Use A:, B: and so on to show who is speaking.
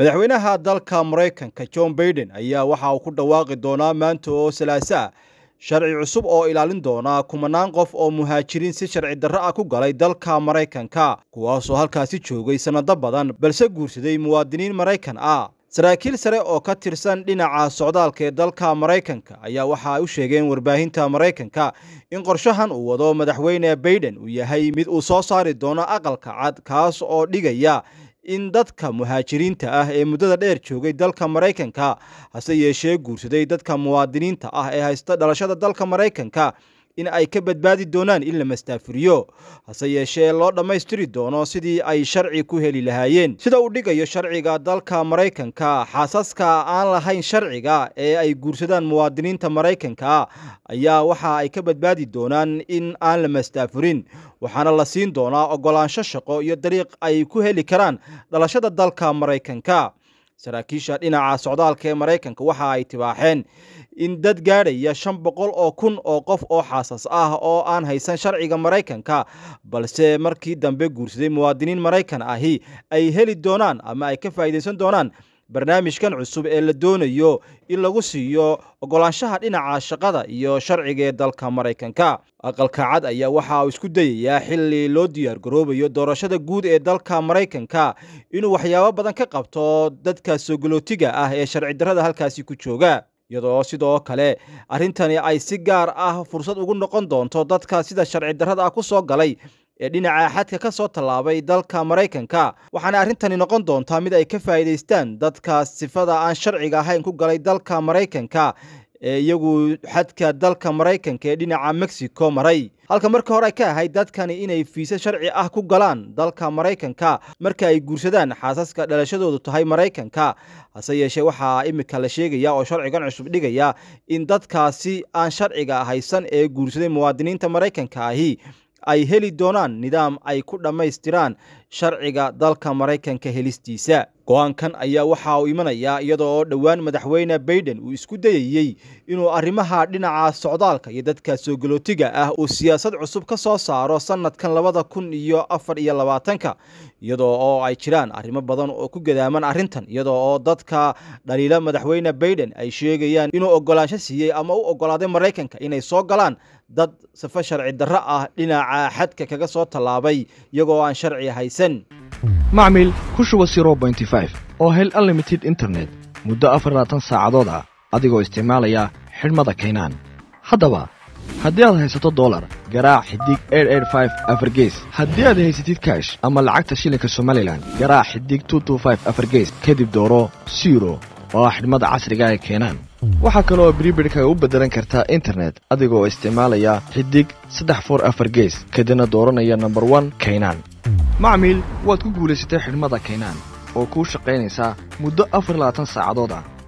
A: madaxweynaha dalka maraykanka john baiden ayaa waxa uu ku dhawaaqi doonaa maanta oo salaaso sharci cusub oo ilaalin doona kumanaan qof oo muhaajiriin si sharci darro ah ku galay dalka maraykanka kuwaasoo halkaasi joogay sannado badan balse guursaday muwaadiniin maraykan ah saraakiil sare oo ka tirsan dhinaca socdaalka ee dalka maraykanka ayaa waxa ay u sheegeen warbaahinta maraykanka in qorshahan uu wado madaxweyne baiden uu yahay mid uu soo saari doono aqalka cad kaas oo dhigaya in dadka muhaajiriinta ah ee muddada dheer joogay dalka maraykanka hase yeeshee guursaday dadka muwaadiniinta ah ee haysta dhalashada dalka maraykanka in ay ka badbaadi doonaan in la mastaafuriyo hase yeeshee loo dhammaystiri doono sidii ay sharci ku heli lahaayeen sida uu dhigayo sharciga dalka maraykanka xaasaska aan lahayn sharciga ee ay guursadaan muwaadiniinta maraykanka ayaa waxa ay ka badbaadi doonaan in aan la mastaafurin waxaana la siin doonaa ogolaansho shaqo iyo dariiq ay ku heli karaan dhalashada dalka maraykanka saraakiisha dhinaca socdaalka ee maraykanka waxa ay tibaaxeen in dad gaadhaya shan boqol oo kun oo qof oo xaasas ah oo aan haysan sharciga maraykanka balse markii dambe guursaday muwaadiniin maraykan ahi ay heli doonaan ama ay ka faa'iidaysan doonaan barnaamijkan cusub ee la doonayo in lagu siiyo ogolaanshaha dhinaca shaqada iyo sharciga ee dalka maraykanka aqalka cad ayaa waxa uu isku dayayaa xili loo diyaar-garoobayo doorashada guud ee dalka maraykanka inuu waxyaabo badan ka qabto dadka soogalootiga ah ee sharci darada halkaasi ku jooga iyadoo sidoo kale arrintani ay si gaar ah fursad ugu noqon doonto dadka sida sharci darada ah ku soo galay ee dhinaca xadka ka soo tallaabay dalka maraykanka waxaana arrintani noqon doontaa mid ay ka faa'iidaystaan dadka sifada aan sharciga ahayn ku galay dalka maraykanka ee iyagu xadka dalka maraykanka ee dhinaca mexico maray halka marka hore ka ahayd dadkani inay fiise sharci ah ku galaan dalka maraykanka marka ay guursadaan xaasaska dhalashadoodu tahay maraykanka hase yeeshee waxaa imika la sheegaya oo sharcigan cusub dhigaya in dadkaasi aan sharciga ahaysan ee guursaday muwaadiniinta maraykanka ahi ay heli doonaan nidaam ay ku dhammaystiraan sharciga dalka maraykanka helistiisa go-aankan ayaa waxa uu imanayaa iyada oo dhowaan madaxweyne baiden uu isku dayayey inuu arrimaha dhinaca socdaalka iyo dadka soo galootiga ah uu siyaasad cusub ka soo saaro sannadkan labada kun iyo afar iyo labaatanka iyada oo ay jiraan arrimo badan oo ku gadaaman arrintan iyada oo dadka dhaliila madaxweyne baiden ay sheegayaan inuu ogolaansho siiyey ama u ogolaaday maraykanka inay soo galaan dad safo sharci darro ah dhinaca xadka kaga soo tallaabay iyagoo aan sharci haysan
B: macmil ku siro ro5 oo hel unlimited internet muddo afarlaatan saacadood ah adigoo isticmaalaya xidhmada kaynaan haddaba haddii aad haysato dolar garaac xidig afar gees haddii aad haysatid kaash ama lacagta shilinka somalilan garaac xidig afar gees kadib dooro siro oo ah xidhmada casriga ee keenaan waxaa kale oo bribirkaga u bedelan kartaa internet adigoo isticmaalaya xidig saddex for afar gees kadibna dooranaya nambar wan kaynaan macmiil waad ku guulaysatay xidhmada kaynaan oo kuu shaqaynaysaa muddo afar labaatan saacadood ah